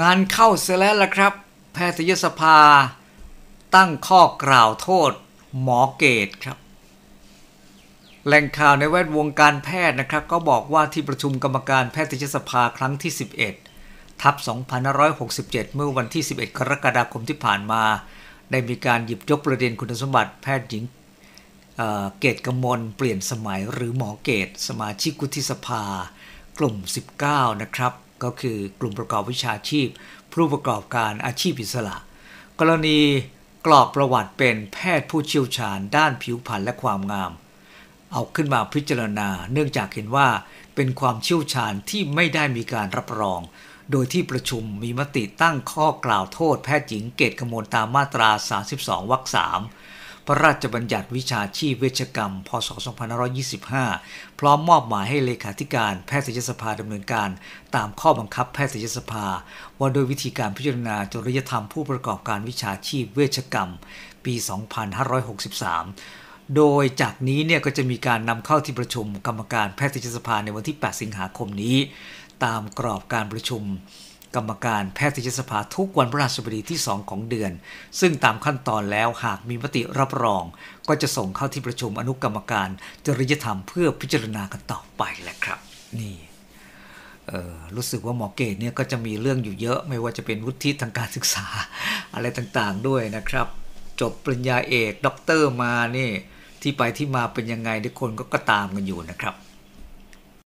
งานเข้าเสร็จแล้วล่ะครับ แพทยสภาตั้งข้อกล่าวโทษหมอเกตครับแหล่งข่าวในแวดวงการแพทย์นะครับ ก็บอกว่าที่ประชุมกรรมการแพทยสภาครั้งที่ 11ทับ2567 เมื่อวันที่ 11 กรกฎาคมที่ผ่านมา ได้มีการหยิบยกประเด็นคุณสมบัติ แพทย์หญิงเเกตกมล เปลี่ยนสมัยหรือหมอเกตสมาชิกุธิสภา กลุ่ม 19 นะครับก็คือกลุ่มประกอบวิชาชีพ ผู้ประกอบการอาชีพอิสระ กรณีกรอบประวัติเป็นแพทย์ผู้เชี่ยวชาญด้านผิวพรรณและความงาม เอาขึ้นมาพิจารณาเนื่องจากเห็นว่าเป็นความเชี่ยวชาญที่ไม่ได้มีการรับรอง โดยที่ประชุมมีมติตั้งข้อกล่าวโทษแพทย์หญิงเกตกมลตามมาตรา 32 วรรคสาพระราชบัญญัติวิชาชีพเวชกรรม พศ 2525 พร้อมมอบหมายให้เลขาธิการแพทยสภาดำเนินการตามข้อบังคับแพทยสภาว่าโดยวิธีการพิจารณาจริยธรรมผู้ประกอบการวิชาชีพเวชกรรม ปี 2563 โดยจากนี้เนี่ยก็จะมีการนำเข้าที่ประชุมกรรมการแพทยสภาในวันที่ 8 สิงหาคมนี้ ตามกรอบการประชุมกรรมการแพทยสภาทุกวันพฤหัสบดีที่ 2 ของเดือน ซึ่งตามขั้นตอนแล้วหากมีมติรับรอง ก็จะส่งเข้าที่ประชุมอนุกรรมการ จริยธรรมเพื่อพิจารณากันต่อไปแหละครับนี่รู้สึกว่าหมอเกตเนี่ยก็จะมีเรื่องอยู่เยอะไม่ว่าจะเป็นวุฒิทางการศึกษาอะไรต่างๆด้วยนะครับ จบปริญญาเอกด็อกเตอร์มานี่ที่ไปที่มาเป็นยังไงทุกคนก็ก็ตามกันอยู่นะครับ